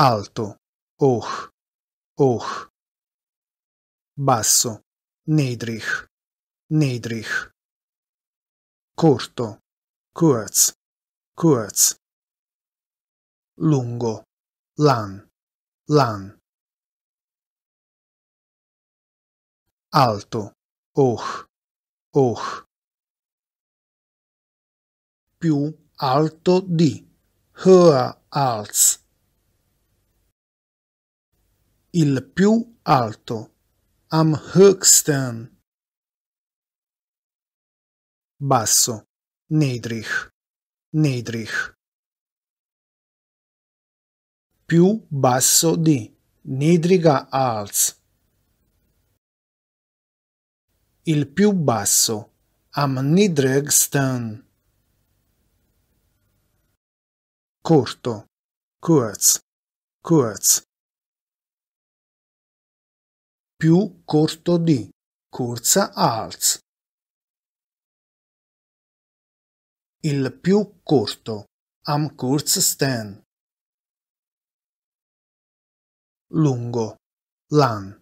alto, hoch, hoch, basso, niedrig, niedrig, corto, kurz, kurz, lungo, lang, lang, alto, oh, hoch, più alto di, höher als, il più alto, am höchsten. Basso, niedrig, niedrig. Più basso di, niedriger als. il più basso, am niedrigsten. Corto, kurz, kurz più corto di corsa als. Il più corto am kurzsten. Lungo lan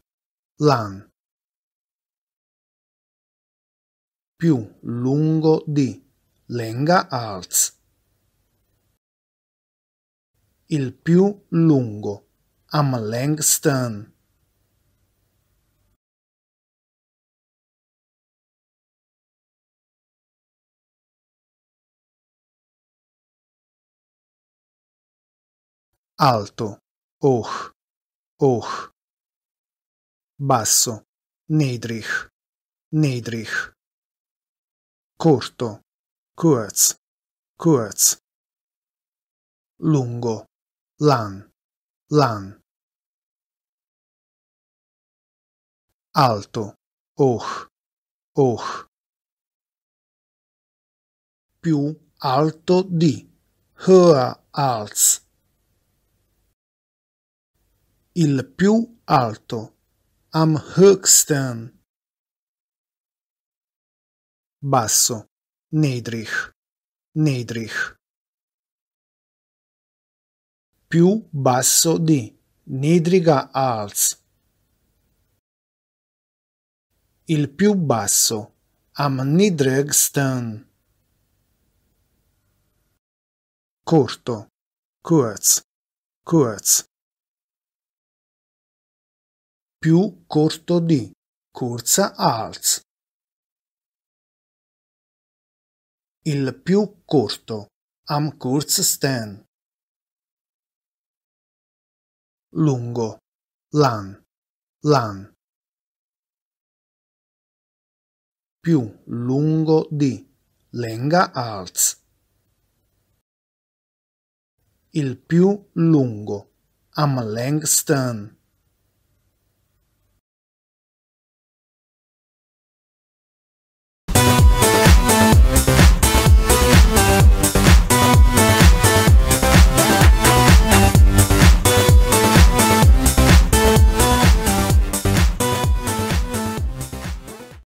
lan. Più lungo di lenga als. Il più lungo am längsten. alto, hoch, hoch, basso, niedrig, niedrig, corto, kurz, kurz, lungo, lang, lang, alto, hoch, hoch, più alto di, höher als, il più alto. Am höchsten. Basso. Niedrich. Niedrich. Più basso di. Niedriger als. Il più basso. Am niedrigsten. Corto. Kurz. Kurz più corto di corsa als. Il più corto am kurzsten. Lungo lan lan. Più lungo di lenga als. Il più lungo am längsten.